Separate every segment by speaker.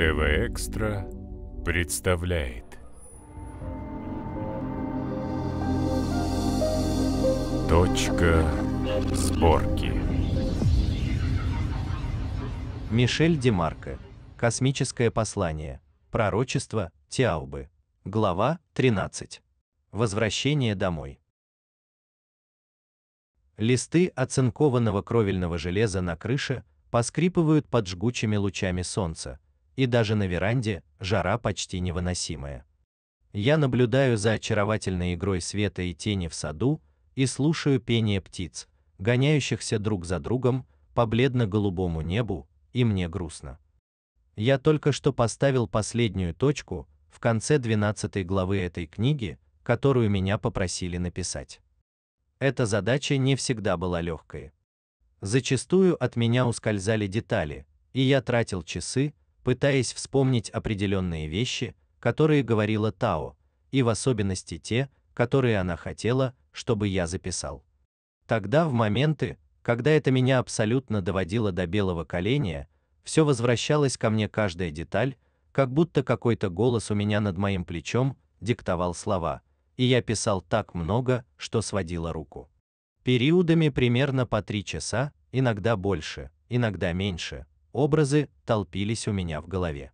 Speaker 1: ТВ Экстра представляет. Точка сборки. Мишель Демарко. Космическое послание. Пророчество Тиаубы. Глава 13. Возвращение домой. Листы оцинкованного кровельного железа на крыше поскрипывают под жгучими лучами солнца, и даже на веранде жара почти невыносимая. Я наблюдаю за очаровательной игрой света и тени в саду и слушаю пение птиц, гоняющихся друг за другом по бледно-голубому небу, и мне грустно. Я только что поставил последнюю точку в конце 12 главы этой книги, которую меня попросили написать. Эта задача не всегда была легкой. Зачастую от меня ускользали детали, и я тратил часы, пытаясь вспомнить определенные вещи, которые говорила Тао, и в особенности те, которые она хотела, чтобы я записал. Тогда в моменты, когда это меня абсолютно доводило до белого коленя, все возвращалось ко мне каждая деталь, как будто какой-то голос у меня над моим плечом диктовал слова, и я писал так много, что сводило руку. Периодами примерно по три часа, иногда больше, иногда меньше, образы толпились у меня в голове.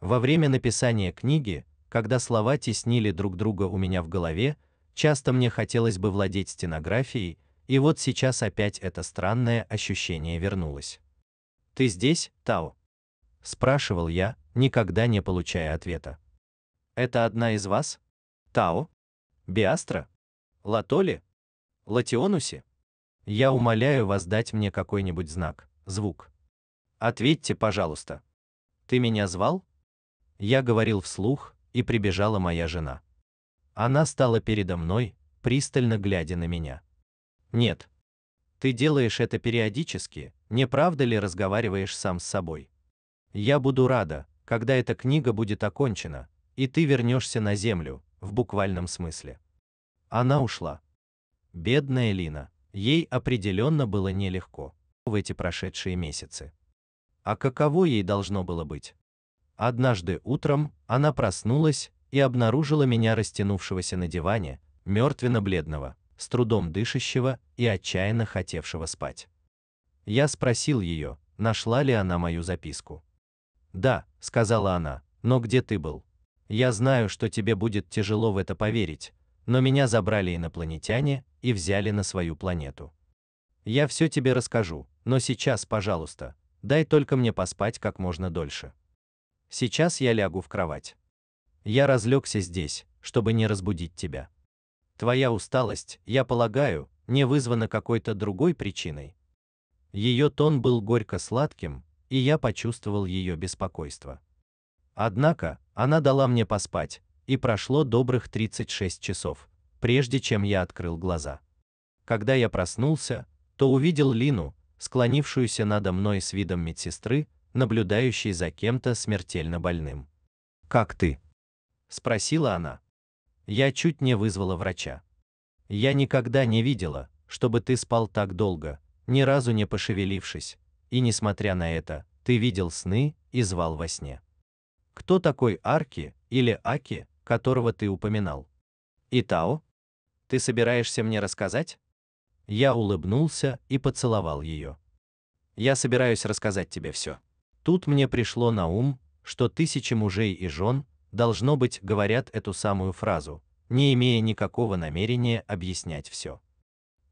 Speaker 1: Во время написания книги, когда слова теснили друг друга у меня в голове, часто мне хотелось бы владеть стенографией, и вот сейчас опять это странное ощущение вернулось. Ты здесь, Тао? спрашивал я, никогда не получая ответа. Это одна из вас? Тао? Биастра? Латоли? Латионуси? Я умоляю вас дать мне какой-нибудь знак, звук. Ответьте, пожалуйста. Ты меня звал? Я говорил вслух, и прибежала моя жена. Она стала передо мной, пристально глядя на меня. Нет. Ты делаешь это периодически, не правда ли разговариваешь сам с собой? Я буду рада, когда эта книга будет окончена, и ты вернешься на землю, в буквальном смысле. Она ушла. Бедная Лина, ей определенно было нелегко в эти прошедшие месяцы. А каково ей должно было быть? Однажды утром она проснулась и обнаружила меня растянувшегося на диване, мертвенно-бледного, с трудом дышащего и отчаянно хотевшего спать. Я спросил ее, нашла ли она мою записку. "Да", сказала она. "Но где ты был? Я знаю, что тебе будет тяжело в это поверить, но меня забрали инопланетяне и взяли на свою планету. Я все тебе расскажу, но сейчас, пожалуйста, дай только мне поспать как можно дольше. Сейчас я лягу в кровать. Я разлегся здесь, чтобы не разбудить тебя. Твоя усталость, я полагаю, не вызвана какой-то другой причиной. Ее тон был горько-сладким, и я почувствовал ее беспокойство. Однако, она дала мне поспать, и прошло добрых 36 часов, прежде чем я открыл глаза. Когда я проснулся, то увидел Лину, склонившуюся надо мной с видом медсестры, наблюдающей за кем-то смертельно больным. «Как ты?» – спросила она. Я чуть не вызвала врача. Я никогда не видела, чтобы ты спал так долго, ни разу не пошевелившись, и несмотря на это, ты видел сны и звал во сне. Кто такой Арки или Аки, которого ты упоминал? Итао? Ты собираешься мне рассказать? Я улыбнулся и поцеловал ее. Я собираюсь рассказать тебе все. Тут мне пришло на ум, что тысячи мужей и жен должно быть говорят эту самую фразу, не имея никакого намерения объяснять все.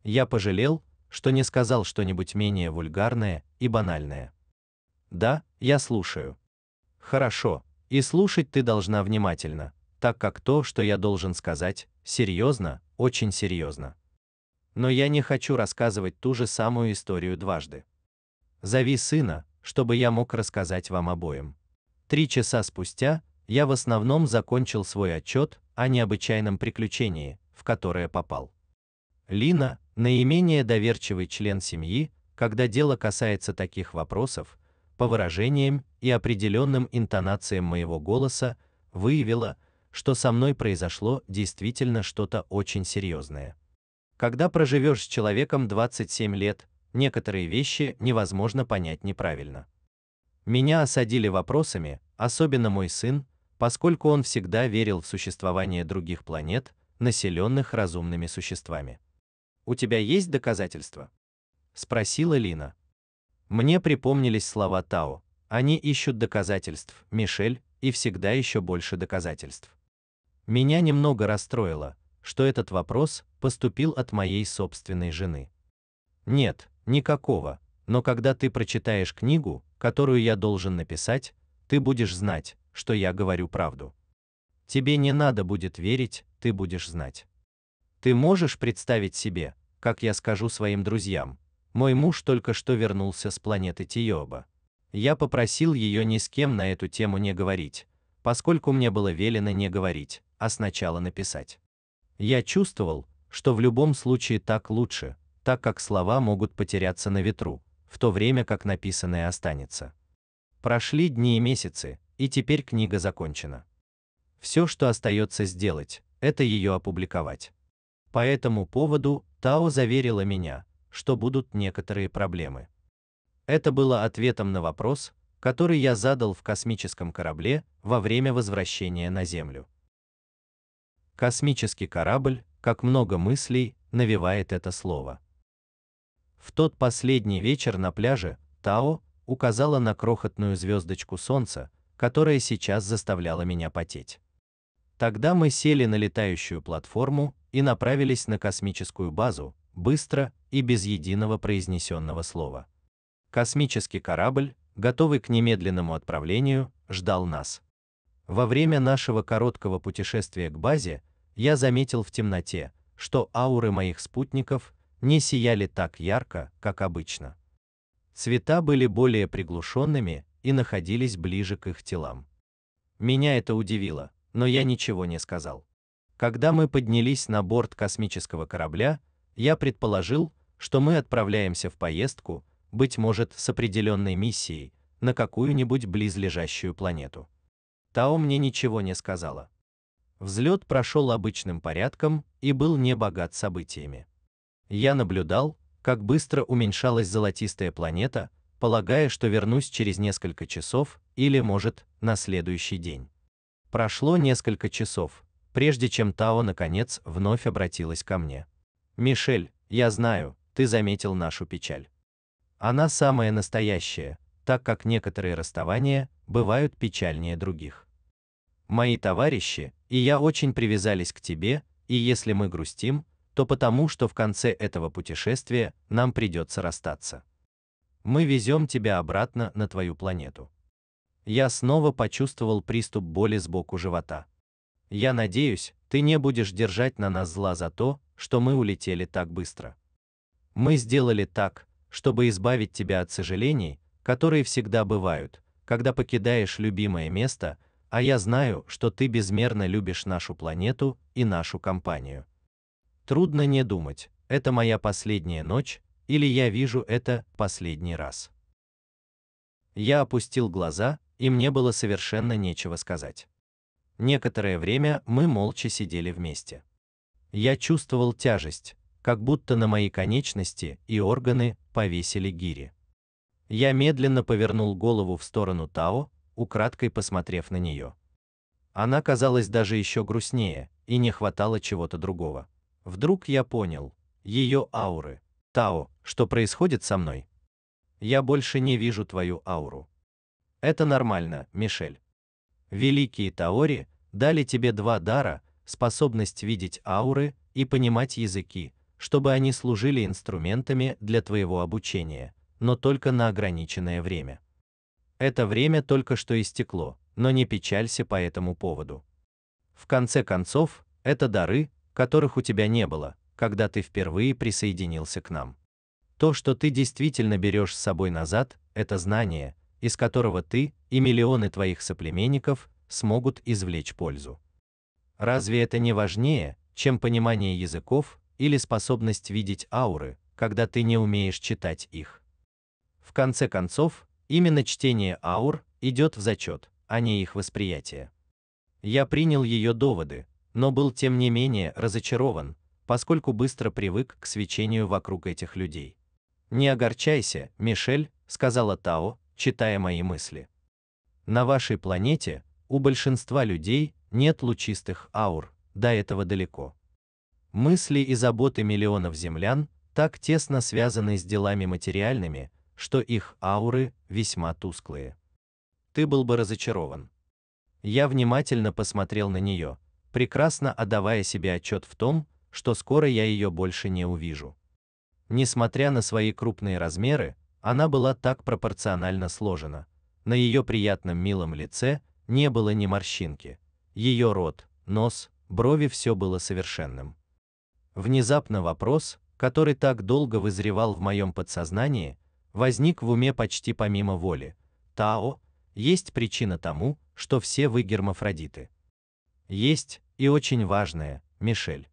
Speaker 1: Я пожалел, что не сказал что-нибудь менее вульгарное и банальное. Да, я слушаю. Хорошо, и слушать ты должна внимательно, так как то, что я должен сказать, серьезно, очень серьезно но я не хочу рассказывать ту же самую историю дважды. Зови сына, чтобы я мог рассказать вам обоим. Три часа спустя я в основном закончил свой отчет о необычайном приключении, в которое попал. Лина, наименее доверчивый член семьи, когда дело касается таких вопросов, по выражениям и определенным интонациям моего голоса выявила, что со мной произошло действительно что-то очень серьезное. Когда проживешь с человеком 27 лет, некоторые вещи невозможно понять неправильно. Меня осадили вопросами, особенно мой сын, поскольку он всегда верил в существование других планет, населенных разумными существами. У тебя есть доказательства? спросила Лина. Мне припомнились слова Тао. Они ищут доказательств, Мишель, и всегда еще больше доказательств. Меня немного расстроило, что этот вопрос поступил от моей собственной жены. Нет, никакого, но когда ты прочитаешь книгу, которую я должен написать, ты будешь знать, что я говорю правду. Тебе не надо будет верить, ты будешь знать. Ты можешь представить себе, как я скажу своим друзьям: "Мой муж только что вернулся с планеты Тиоба". Я попросил ее ни с кем на эту тему не говорить, поскольку мне было велено не говорить, а сначала написать. Я чувствовал, что в любом случае так лучше, так как слова могут потеряться на ветру, в то время как написанное останется. Прошли дни и месяцы, и теперь книга закончена. Все, что остается сделать, это ее опубликовать. По этому поводу Тао заверила меня, что будут некоторые проблемы. Это было ответом на вопрос, который я задал в космическом корабле во время возвращения на Землю. Космический корабль, как много мыслей навевает это слово. В тот последний вечер на пляже Тао указала на крохотную звездочку солнца, которая сейчас заставляла меня потеть. Тогда мы сели на летающую платформу и направились на космическую базу, быстро и без единого произнесенного слова. Космический корабль, готовый к немедленному отправлению, ждал нас. Во время нашего короткого путешествия к базе я заметил в темноте, что ауры моих спутников не сияли так ярко, как обычно. Цвета были более приглушенными и находились ближе к их телам. Меня это удивило, но я ничего не сказал. Когда мы поднялись на борт космического корабля, я предположил, что мы отправляемся в поездку, быть может, с определенной миссией на какую-нибудь близлежащую планету. Тао мне ничего не сказала. Взлет прошел обычным порядком и был не богат событиями. Я наблюдал, как быстро уменьшалась золотистая планета, полагая, что вернусь через несколько часов или, может, на следующий день. Прошло несколько часов, прежде чем Тао наконец вновь обратилась ко мне. Мишель, я знаю, ты заметил нашу печаль. Она самая настоящая, так как некоторые расставания бывают печальнее других мои товарищи и я очень привязались к тебе, и если мы грустим, то потому, что в конце этого путешествия нам придется расстаться. Мы везем тебя обратно на твою планету. Я снова почувствовал приступ боли сбоку живота. Я надеюсь, ты не будешь держать на нас зла за то, что мы улетели так быстро. Мы сделали так, чтобы избавить тебя от сожалений, которые всегда бывают, когда покидаешь любимое место, а я знаю, что ты безмерно любишь нашу планету и нашу компанию. Трудно не думать, это моя последняя ночь, или я вижу это последний раз. Я опустил глаза, и мне было совершенно нечего сказать. Некоторое время мы молча сидели вместе. Я чувствовал тяжесть, как будто на мои конечности и органы повесили гири. Я медленно повернул голову в сторону Тао, украдкой посмотрев на нее. Она казалась даже еще грустнее, и не хватало чего-то другого. Вдруг я понял, ее ауры. Тао, что происходит со мной? Я больше не вижу твою ауру. Это нормально, Мишель. Великие Таори дали тебе два дара, способность видеть ауры и понимать языки, чтобы они служили инструментами для твоего обучения, но только на ограниченное время. Это время только что истекло, но не печалься по этому поводу. В конце концов, это дары, которых у тебя не было, когда ты впервые присоединился к нам. То, что ты действительно берешь с собой назад, это знание, из которого ты и миллионы твоих соплеменников смогут извлечь пользу. Разве это не важнее, чем понимание языков или способность видеть ауры, когда ты не умеешь читать их? В конце концов, Именно чтение аур идет в зачет, а не их восприятие. Я принял ее доводы, но был тем не менее разочарован, поскольку быстро привык к свечению вокруг этих людей. Не огорчайся, Мишель, сказала Тао, читая мои мысли. На вашей планете у большинства людей нет лучистых аур, до этого далеко. Мысли и заботы миллионов землян так тесно связаны с делами материальными, что их ауры весьма тусклые. Ты был бы разочарован. Я внимательно посмотрел на нее, прекрасно отдавая себе отчет в том, что скоро я ее больше не увижу. Несмотря на свои крупные размеры, она была так пропорционально сложена. На ее приятном милом лице не было ни морщинки. Ее рот, нос, брови все было совершенным. Внезапно вопрос, который так долго вызревал в моем подсознании, возник в уме почти помимо воли. Тао есть причина тому, что все вы гермафродиты. Есть и очень важное, Мишель.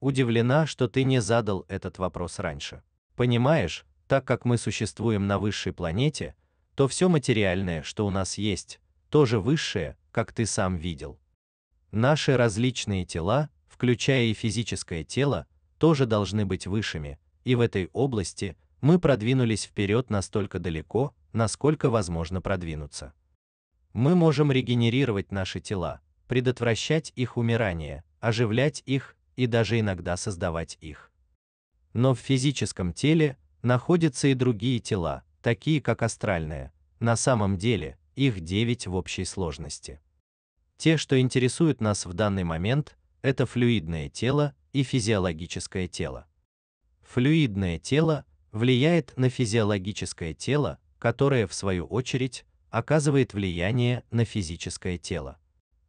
Speaker 1: Удивлена, что ты не задал этот вопрос раньше. Понимаешь, так как мы существуем на высшей планете, то все материальное, что у нас есть, тоже высшее, как ты сам видел. Наши различные тела, включая и физическое тело, тоже должны быть высшими, и в этой области мы продвинулись вперед настолько далеко, насколько возможно продвинуться. Мы можем регенерировать наши тела, предотвращать их умирание, оживлять их и даже иногда создавать их. Но в физическом теле находятся и другие тела, такие как астральное. На самом деле, их 9 в общей сложности. Те, что интересуют нас в данный момент, это флюидное тело и физиологическое тело. Флюидное тело влияет на физиологическое тело, которое в свою очередь оказывает влияние на физическое тело.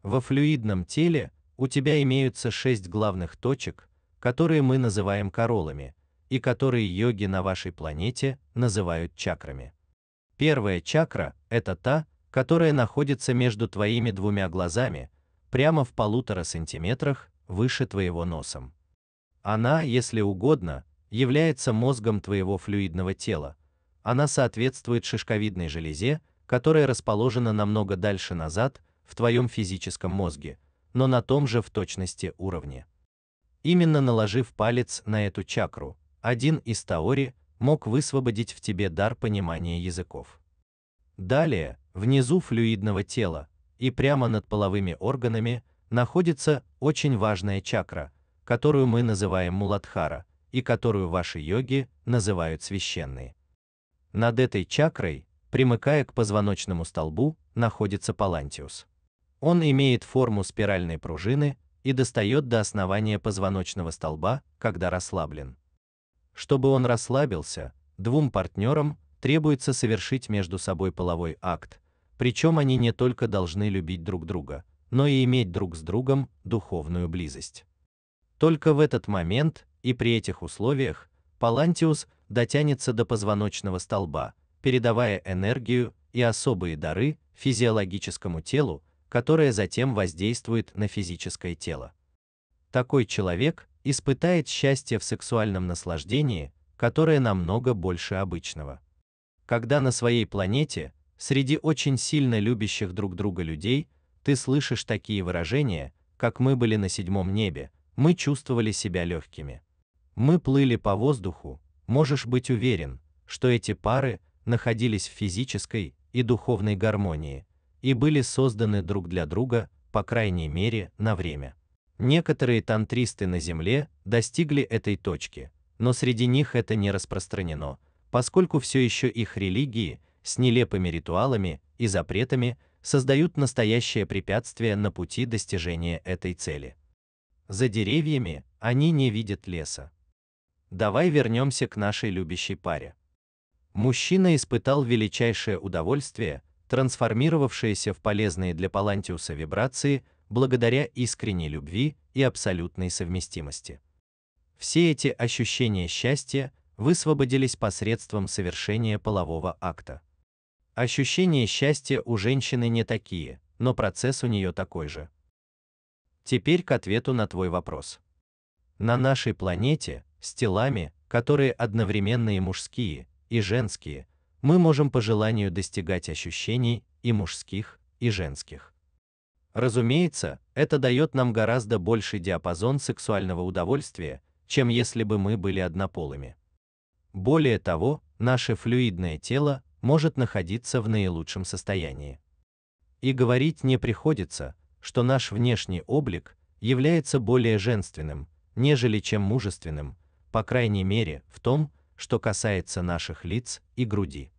Speaker 1: Во флюидном теле у тебя имеются шесть главных точек, которые мы называем королами, и которые йоги на вашей планете называют чакрами. Первая чакра это та, которая находится между твоими двумя глазами, прямо в полутора сантиметрах выше твоего носом. Она, если угодно, является мозгом твоего флюидного тела. Она соответствует шишковидной железе, которая расположена намного дальше назад в твоем физическом мозге, но на том же в точности уровне. Именно наложив палец на эту чакру, один из таори мог высвободить в тебе дар понимания языков. Далее, внизу флюидного тела и прямо над половыми органами находится очень важная чакра, которую мы называем муладхара – и которую ваши йоги называют священной. Над этой чакрой, примыкая к позвоночному столбу, находится палантиус. Он имеет форму спиральной пружины и достает до основания позвоночного столба, когда расслаблен. Чтобы он расслабился, двум партнерам требуется совершить между собой половой акт, причем они не только должны любить друг друга, но и иметь друг с другом духовную близость. Только в этот момент и при этих условиях Палантиус дотянется до позвоночного столба, передавая энергию и особые дары физиологическому телу, которое затем воздействует на физическое тело. Такой человек испытает счастье в сексуальном наслаждении, которое намного больше обычного. Когда на своей планете, среди очень сильно любящих друг друга людей, ты слышишь такие выражения, как мы были на седьмом небе, мы чувствовали себя легкими. Мы плыли по воздуху, можешь быть уверен, что эти пары находились в физической и духовной гармонии и были созданы друг для друга, по крайней мере, на время. Некоторые тантристы на земле достигли этой точки, но среди них это не распространено, поскольку все еще их религии с нелепыми ритуалами и запретами создают настоящее препятствие на пути достижения этой цели. За деревьями они не видят леса. Давай вернемся к нашей любящей паре. Мужчина испытал величайшее удовольствие, трансформировавшееся в полезные для Палантиуса вибрации благодаря искренней любви и абсолютной совместимости. Все эти ощущения счастья высвободились посредством совершения полового акта. Ощущения счастья у женщины не такие, но процесс у нее такой же. Теперь к ответу на твой вопрос. На нашей планете с телами, которые одновременно и мужские, и женские, мы можем по желанию достигать ощущений и мужских, и женских. Разумеется, это дает нам гораздо больший диапазон сексуального удовольствия, чем если бы мы были однополыми. Более того, наше флюидное тело может находиться в наилучшем состоянии. И говорить не приходится, что наш внешний облик является более женственным, нежели чем мужественным, по крайней мере, в том, что касается наших лиц и груди.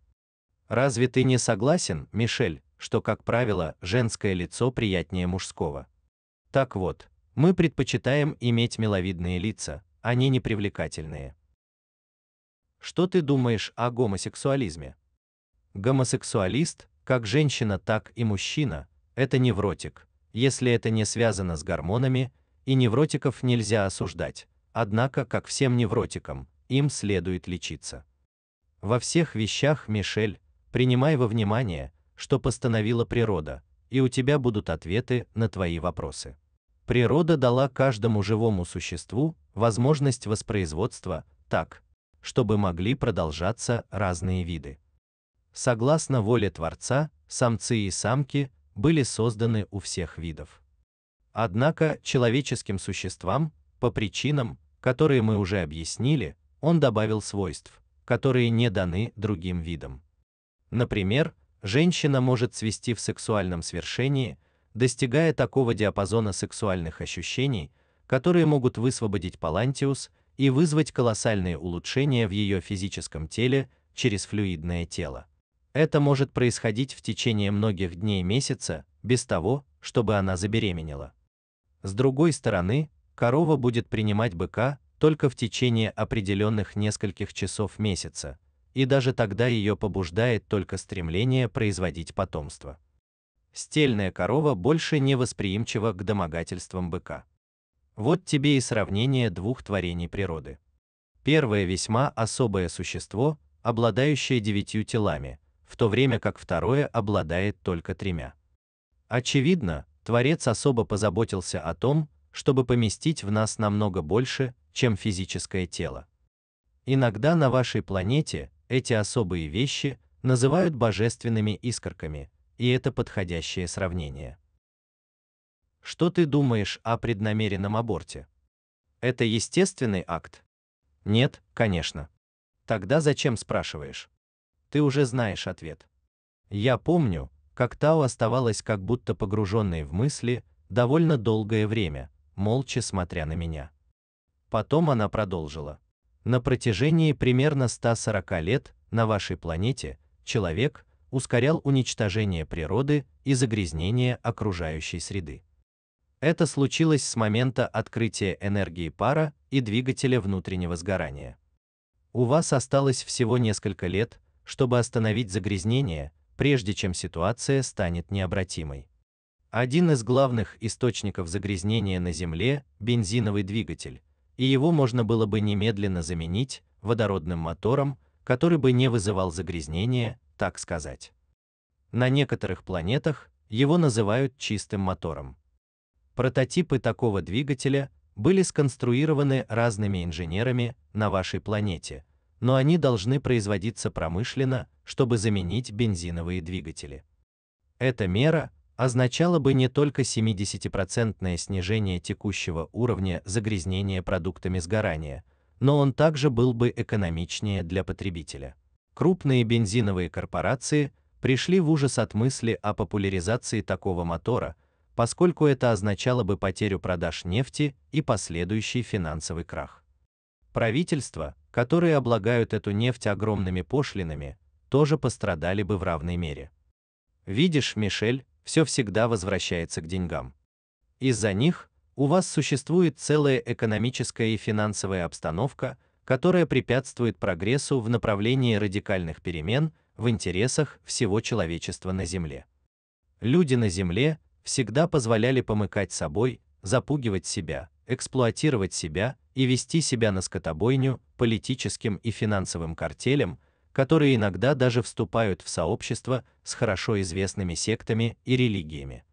Speaker 1: Разве ты не согласен, Мишель, что, как правило, женское лицо приятнее мужского? Так вот, мы предпочитаем иметь миловидные лица, они а не привлекательные. Что ты думаешь о гомосексуализме? Гомосексуалист, как женщина, так и мужчина, это невротик. Если это не связано с гормонами, и невротиков нельзя осуждать. Однако, как всем невротикам, им следует лечиться. Во всех вещах, Мишель, принимай во внимание, что постановила природа, и у тебя будут ответы на твои вопросы. Природа дала каждому живому существу возможность воспроизводства так, чтобы могли продолжаться разные виды. Согласно воле Творца, самцы и самки были созданы у всех видов. Однако человеческим существам, по причинам, которые мы уже объяснили, он добавил свойств, которые не даны другим видам. Например, женщина может цвести в сексуальном свершении, достигая такого диапазона сексуальных ощущений, которые могут высвободить палантиус и вызвать колоссальные улучшения в ее физическом теле через флюидное тело. Это может происходить в течение многих дней месяца без того, чтобы она забеременела. С другой стороны, корова будет принимать быка только в течение определенных нескольких часов месяца, и даже тогда ее побуждает только стремление производить потомство. Стельная корова больше не восприимчива к домогательствам быка. Вот тебе и сравнение двух творений природы. Первое весьма особое существо, обладающее девятью телами, в то время как второе обладает только тремя. Очевидно, Творец особо позаботился о том, чтобы поместить в нас намного больше, чем физическое тело. Иногда на вашей планете эти особые вещи называют божественными искорками, и это подходящее сравнение. Что ты думаешь о преднамеренном аборте? Это естественный акт? Нет, конечно. Тогда зачем спрашиваешь? Ты уже знаешь ответ. Я помню, как Тао оставалась как будто погруженной в мысли довольно долгое время, молча смотря на меня. Потом она продолжила. На протяжении примерно 140 лет на вашей планете человек ускорял уничтожение природы и загрязнение окружающей среды. Это случилось с момента открытия энергии пара и двигателя внутреннего сгорания. У вас осталось всего несколько лет, чтобы остановить загрязнение, прежде чем ситуация станет необратимой. Один из главных источников загрязнения на Земле – бензиновый двигатель, и его можно было бы немедленно заменить водородным мотором, который бы не вызывал загрязнения, так сказать. На некоторых планетах его называют чистым мотором. Прототипы такого двигателя были сконструированы разными инженерами на вашей планете, но они должны производиться промышленно, чтобы заменить бензиновые двигатели. Эта мера означало бы не только 70 снижение текущего уровня загрязнения продуктами сгорания, но он также был бы экономичнее для потребителя. Крупные бензиновые корпорации пришли в ужас от мысли о популяризации такого мотора, поскольку это означало бы потерю продаж нефти и последующий финансовый крах. Правительства, которые облагают эту нефть огромными пошлинами, тоже пострадали бы в равной мере. Видишь, Мишель, все всегда возвращается к деньгам. Из-за них у вас существует целая экономическая и финансовая обстановка, которая препятствует прогрессу в направлении радикальных перемен в интересах всего человечества на Земле. Люди на Земле всегда позволяли помыкать собой, запугивать себя, эксплуатировать себя и вести себя на скотобойню политическим и финансовым картелям, которые иногда даже вступают в сообщества с хорошо известными сектами и религиями.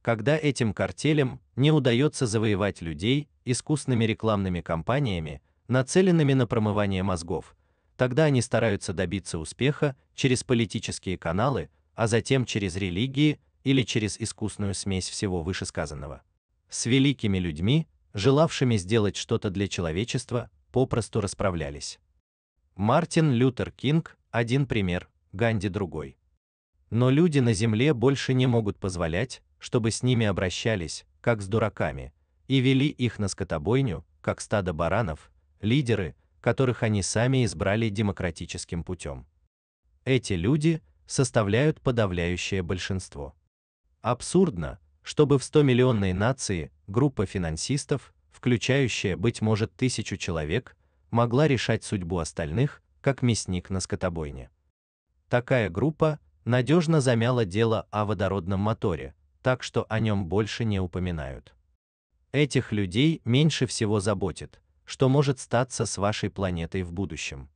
Speaker 1: Когда этим картелям не удается завоевать людей искусными рекламными кампаниями, нацеленными на промывание мозгов, тогда они стараются добиться успеха через политические каналы, а затем через религии или через искусную смесь всего вышесказанного. С великими людьми, желавшими сделать что-то для человечества, попросту расправлялись. Мартин Лютер Кинг – один пример, Ганди – другой. Но люди на земле больше не могут позволять, чтобы с ними обращались, как с дураками, и вели их на скотобойню, как стадо баранов, лидеры, которых они сами избрали демократическим путем. Эти люди составляют подавляющее большинство. Абсурдно, чтобы в 100-миллионной нации группа финансистов, включающая, быть может, тысячу человек, могла решать судьбу остальных, как мясник на скотобойне. Такая группа надежно замяла дело о водородном моторе, так что о нем больше не упоминают. Этих людей меньше всего заботит, что может статься с вашей планетой в будущем.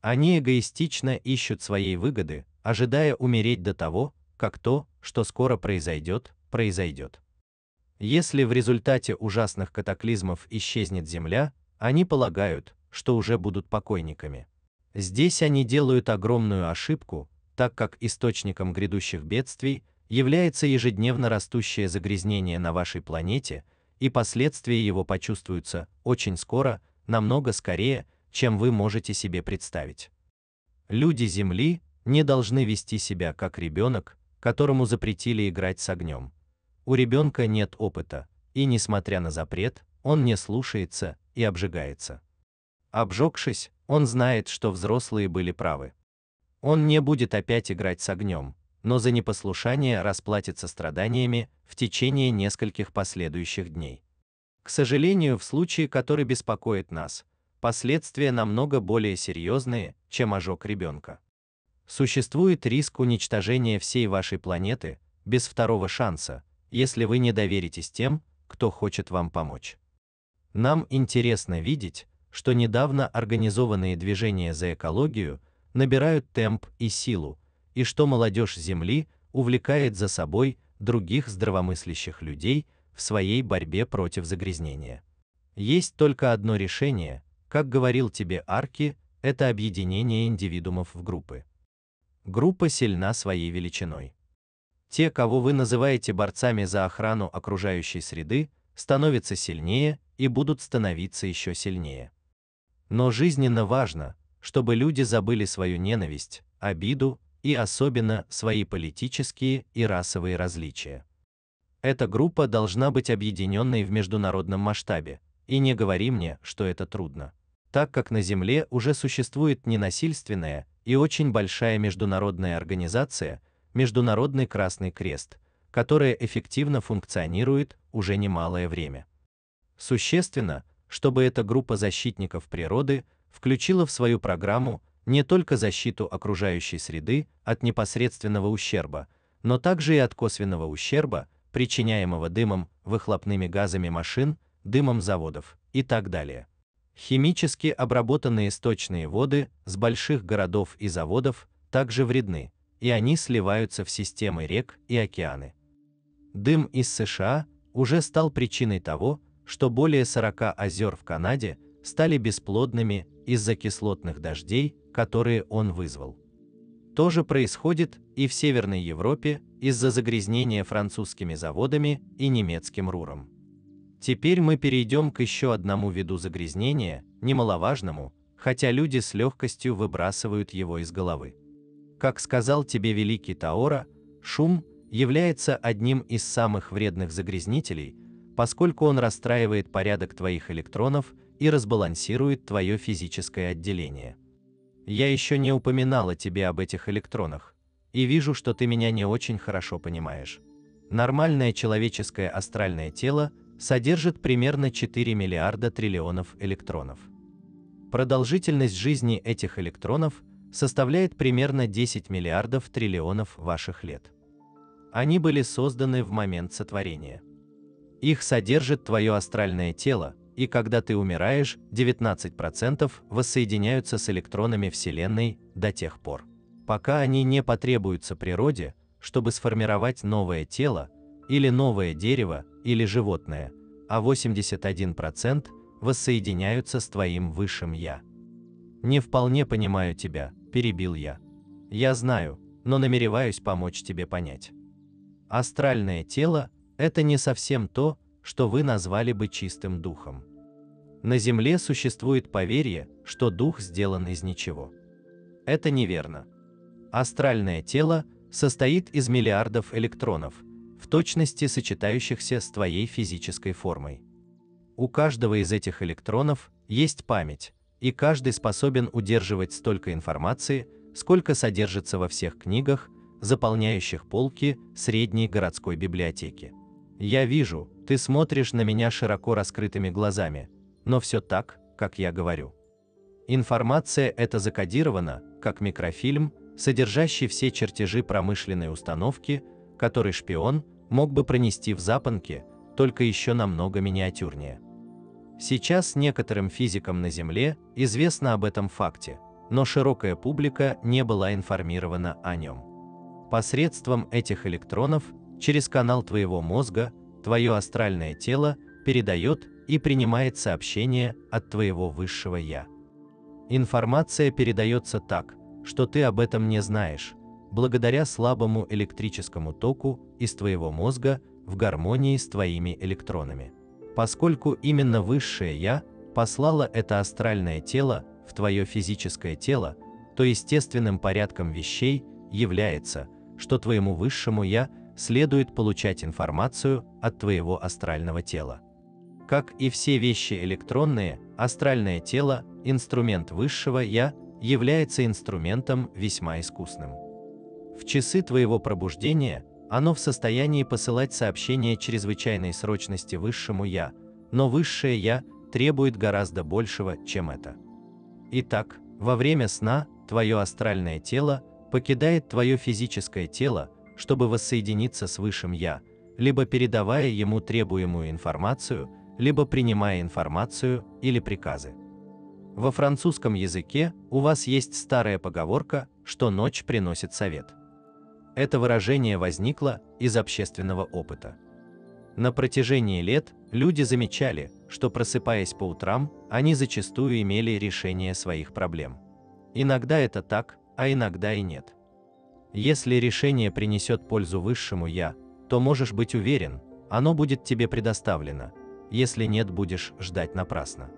Speaker 1: Они эгоистично ищут своей выгоды, ожидая умереть до того, как то, что скоро произойдет, произойдет. Если в результате ужасных катаклизмов исчезнет Земля, они полагают, что уже будут покойниками. Здесь они делают огромную ошибку, так как источником грядущих бедствий является ежедневно растущее загрязнение на вашей планете, и последствия его почувствуются очень скоро, намного скорее, чем вы можете себе представить. Люди Земли не должны вести себя как ребенок, которому запретили играть с огнем. У ребенка нет опыта, и несмотря на запрет, он не слушается и обжигается. Обжегшись, он знает, что взрослые были правы. Он не будет опять играть с огнем, но за непослушание расплатится страданиями в течение нескольких последующих дней. К сожалению, в случае, который беспокоит нас, последствия намного более серьезные, чем ожог ребенка. Существует риск уничтожения всей вашей планеты без второго шанса, если вы не доверитесь тем, кто хочет вам помочь. Нам интересно видеть, что недавно организованные движения за экологию набирают темп и силу, и что молодежь Земли увлекает за собой других здравомыслящих людей в своей борьбе против загрязнения. Есть только одно решение, как говорил тебе Арки, это объединение индивидуумов в группы. Группа сильна своей величиной. Те, кого вы называете борцами за охрану окружающей среды, становятся сильнее и будут становиться еще сильнее. Но жизненно важно, чтобы люди забыли свою ненависть, обиду и особенно свои политические и расовые различия. Эта группа должна быть объединенной в международном масштабе, и не говори мне, что это трудно, так как на земле уже существует ненасильственная и очень большая международная организация, Международный Красный Крест, которая эффективно функционирует уже немалое время. Существенно, чтобы эта группа защитников природы включила в свою программу не только защиту окружающей среды от непосредственного ущерба, но также и от косвенного ущерба, причиняемого дымом, выхлопными газами машин, дымом заводов и так далее. Химически обработанные сточные воды с больших городов и заводов также вредны, и они сливаются в системы рек и океаны. Дым из США уже стал причиной того, что более 40 озер в Канаде стали бесплодными из-за кислотных дождей, которые он вызвал. То же происходит и в Северной Европе из-за загрязнения французскими заводами и немецким Руром. Теперь мы перейдем к еще одному виду загрязнения, немаловажному, хотя люди с легкостью выбрасывают его из головы. Как сказал тебе великий Таора, шум является одним из самых вредных загрязнителей, поскольку он расстраивает порядок твоих электронов и разбалансирует твое физическое отделение. Я еще не упоминала тебе об этих электронах, и вижу, что ты меня не очень хорошо понимаешь. Нормальное человеческое астральное тело содержит примерно 4 миллиарда триллионов электронов. Продолжительность жизни этих электронов составляет примерно 10 миллиардов триллионов ваших лет. Они были созданы в момент сотворения. Их содержит твое астральное тело, и когда ты умираешь, 19% воссоединяются с электронами Вселенной до тех пор, пока они не потребуются природе, чтобы сформировать новое тело, или новое дерево, или животное, а 81% воссоединяются с твоим высшим «я». «Не вполне понимаю тебя», – перебил я. «Я знаю, но намереваюсь помочь тебе понять. Астральное тело это не совсем то, что вы назвали бы чистым духом. На земле существует поверье, что дух сделан из ничего. Это неверно. Астральное тело состоит из миллиардов электронов, в точности сочетающихся с твоей физической формой. У каждого из этих электронов есть память, и каждый способен удерживать столько информации, сколько содержится во всех книгах, заполняющих полки средней городской библиотеки. Я вижу, ты смотришь на меня широко раскрытыми глазами, но все так, как я говорю. Информация эта закодирована, как микрофильм, содержащий все чертежи промышленной установки, который шпион мог бы пронести в запонке, только еще намного миниатюрнее. Сейчас некоторым физикам на Земле известно об этом факте, но широкая публика не была информирована о нем. Посредством этих электронов через канал твоего мозга, твое астральное тело передает и принимает сообщение от твоего высшего «Я». Информация передается так, что ты об этом не знаешь, благодаря слабому электрическому току из твоего мозга в гармонии с твоими электронами. Поскольку именно высшее «Я» послало это астральное тело в твое физическое тело, то естественным порядком вещей является, что твоему высшему «я» следует получать информацию от твоего астрального тела. Как и все вещи электронные, астральное тело, инструмент высшего «я», является инструментом весьма искусным. В часы твоего пробуждения оно в состоянии посылать сообщения чрезвычайной срочности высшему «я», но высшее «я» требует гораздо большего, чем это. Итак, во время сна твое астральное тело покидает твое физическое тело, чтобы воссоединиться с Высшим Я, либо передавая ему требуемую информацию, либо принимая информацию или приказы. Во французском языке у вас есть старая поговорка, что ночь приносит совет. Это выражение возникло из общественного опыта. На протяжении лет люди замечали, что просыпаясь по утрам, они зачастую имели решение своих проблем. Иногда это так, а иногда и нет. Если решение принесет пользу высшему «я», то можешь быть уверен, оно будет тебе предоставлено, если нет, будешь ждать напрасно.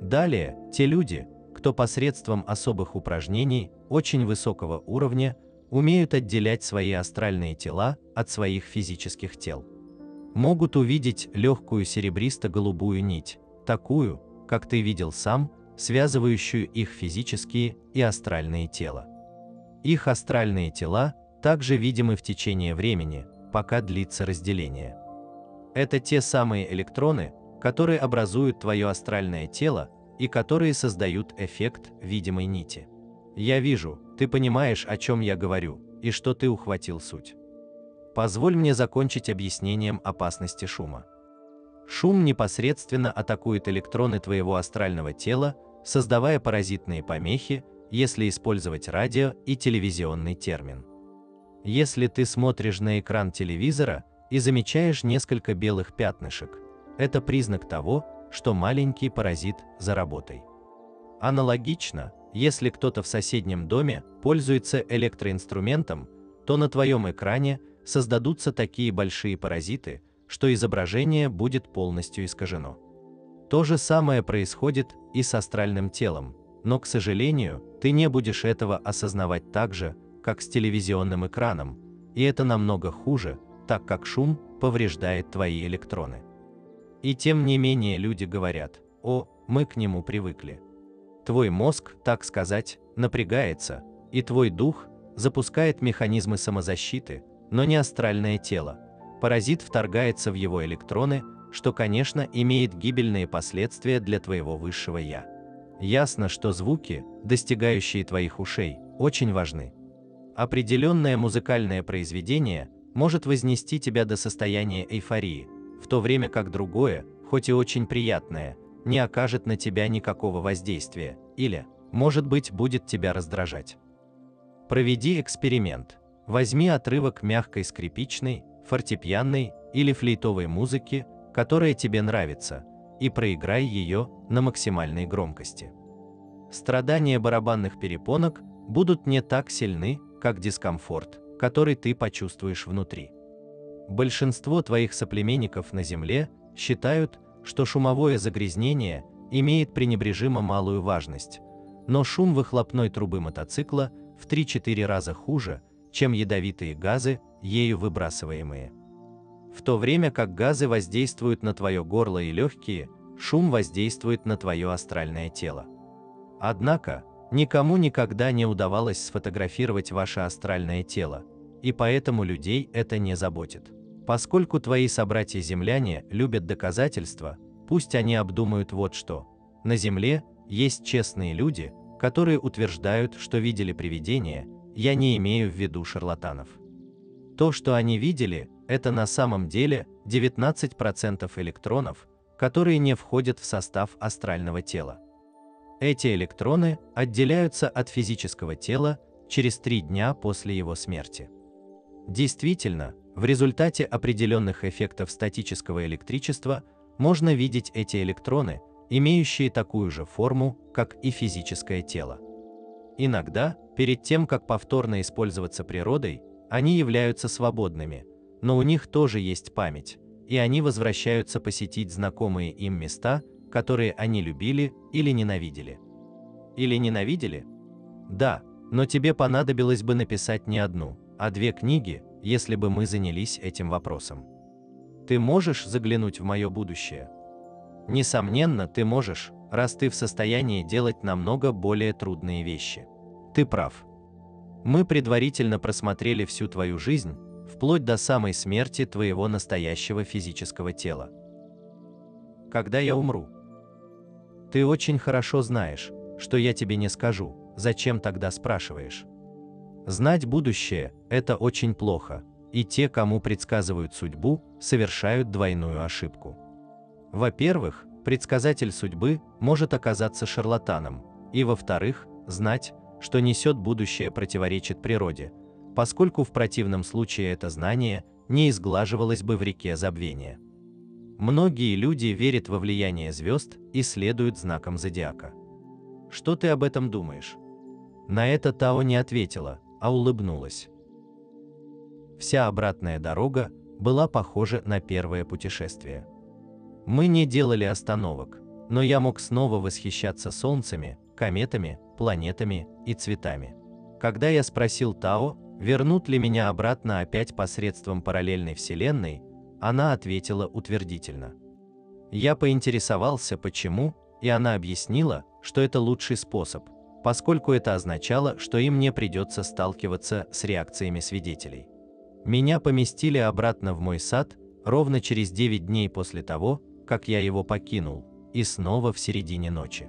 Speaker 1: Далее, те люди, кто посредством особых упражнений очень высокого уровня умеют отделять свои астральные тела от своих физических тел. Могут увидеть легкую серебристо-голубую нить, такую, как ты видел сам, связывающую их физические и астральные тела. Их астральные тела также видимы в течение времени, пока длится разделение. Это те самые электроны, которые образуют твое астральное тело и которые создают эффект видимой нити. Я вижу, ты понимаешь, о чем я говорю, и что ты ухватил суть. Позволь мне закончить объяснением опасности шума. Шум непосредственно атакует электроны твоего астрального тела, создавая паразитные помехи, если использовать радио и телевизионный термин. Если ты смотришь на экран телевизора и замечаешь несколько белых пятнышек, это признак того, что маленький паразит за работой. Аналогично, если кто-то в соседнем доме пользуется электроинструментом, то на твоем экране создадутся такие большие паразиты, что изображение будет полностью искажено. То же самое происходит и с астральным телом, но, к сожалению, ты не будешь этого осознавать так же, как с телевизионным экраном, и это намного хуже, так как шум повреждает твои электроны. И тем не менее люди говорят, о, мы к нему привыкли. Твой мозг, так сказать, напрягается, и твой дух запускает механизмы самозащиты, но не астральное тело. Паразит вторгается в его электроны, что, конечно, имеет гибельные последствия для твоего высшего «я». Ясно, что звуки, достигающие твоих ушей, очень важны. Определенное музыкальное произведение может вознести тебя до состояния эйфории, в то время как другое, хоть и очень приятное, не окажет на тебя никакого воздействия, или, может быть, будет тебя раздражать. Проведи эксперимент. Возьми отрывок мягкой скрипичной, фортепианной или флейтовой музыки, которая тебе нравится, и проиграй ее на максимальной громкости. Страдания барабанных перепонок будут не так сильны, как дискомфорт, который ты почувствуешь внутри. Большинство твоих соплеменников на Земле считают, что шумовое загрязнение имеет пренебрежимо малую важность, но шум выхлопной трубы мотоцикла в 3-4 раза хуже, чем ядовитые газы, ею выбрасываемые. В то время как газы воздействуют на твое горло и легкие, шум воздействует на твое астральное тело. Однако, никому никогда не удавалось сфотографировать ваше астральное тело, и поэтому людей это не заботит. Поскольку твои собратья-земляне любят доказательства, пусть они обдумают вот что. На Земле есть честные люди, которые утверждают, что видели привидения, я не имею в виду шарлатанов. То, что они видели, это на самом деле 19% электронов, которые не входят в состав астрального тела. Эти электроны отделяются от физического тела через три дня после его смерти. Действительно, в результате определенных эффектов статического электричества можно видеть эти электроны, имеющие такую же форму, как и физическое тело. Иногда, перед тем как повторно использоваться природой, они являются свободными, но у них тоже есть память, и они возвращаются посетить знакомые им места, которые они любили или ненавидели. Или ненавидели? Да, но тебе понадобилось бы написать не одну, а две книги, если бы мы занялись этим вопросом. Ты можешь заглянуть в мое будущее? Несомненно, ты можешь, раз ты в состоянии делать намного более трудные вещи. Ты прав. Мы предварительно просмотрели всю твою жизнь, вплоть до самой смерти твоего настоящего физического тела. Когда я умру? Ты очень хорошо знаешь, что я тебе не скажу, зачем тогда спрашиваешь? Знать будущее – это очень плохо, и те, кому предсказывают судьбу, совершают двойную ошибку. Во-первых, предсказатель судьбы может оказаться шарлатаном, и во-вторых, знать, что несет будущее противоречит природе, поскольку в противном случае это знание не изглаживалось бы в реке забвения. Многие люди верят во влияние звезд и следуют знакам зодиака. Что ты об этом думаешь? На это Тао не ответила, а улыбнулась. Вся обратная дорога была похожа на первое путешествие. Мы не делали остановок, но я мог снова восхищаться солнцами, кометами, планетами и цветами. Когда я спросил Тао, вернут ли меня обратно опять посредством параллельной вселенной, она ответила утвердительно. Я поинтересовался почему, и она объяснила, что это лучший способ, поскольку это означало, что им не придется сталкиваться с реакциями свидетелей. Меня поместили обратно в мой сад ровно через 9 дней после того, как я его покинул, и снова в середине ночи.